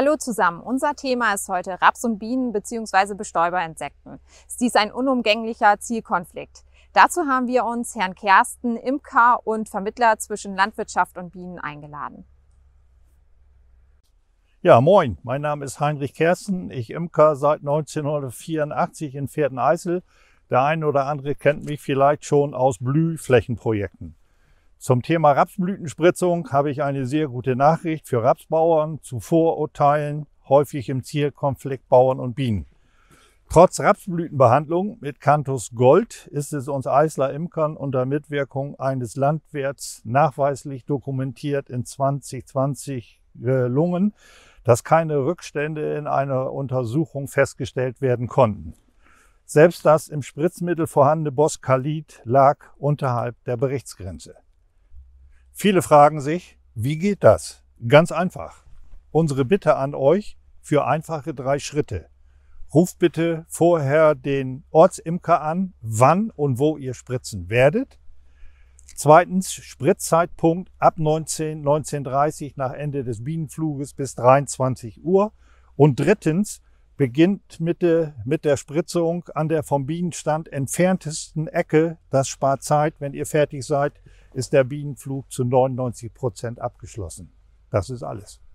Hallo zusammen, unser Thema ist heute Raps und Bienen bzw. Bestäuberinsekten. Ist dies ein unumgänglicher Zielkonflikt? Dazu haben wir uns Herrn Kersten, Imker und Vermittler zwischen Landwirtschaft und Bienen eingeladen. Ja, moin, mein Name ist Heinrich Kersten, ich Imker seit 1984 in Pferdeneisel. Der eine oder andere kennt mich vielleicht schon aus Blühflächenprojekten. Zum Thema Rapsblütenspritzung habe ich eine sehr gute Nachricht für Rapsbauern zu Vorurteilen, häufig im Zielkonflikt Bauern und Bienen. Trotz Rapsblütenbehandlung mit Cantus Gold ist es uns Eisler Imkern unter Mitwirkung eines Landwirts nachweislich dokumentiert in 2020 gelungen, dass keine Rückstände in einer Untersuchung festgestellt werden konnten. Selbst das im Spritzmittel vorhandene Boskalit lag unterhalb der Berichtsgrenze. Viele fragen sich, wie geht das? Ganz einfach. Unsere Bitte an euch für einfache drei Schritte. Ruft bitte vorher den Ortsimker an, wann und wo ihr spritzen werdet. Zweitens Spritzzeitpunkt ab 19, 19.30 nach Ende des Bienenfluges bis 23 Uhr. Und drittens beginnt mit der, mit der Spritzung an der vom Bienenstand entferntesten Ecke. Das spart Zeit. Wenn ihr fertig seid, ist der Bienenflug zu 99 Prozent abgeschlossen. Das ist alles.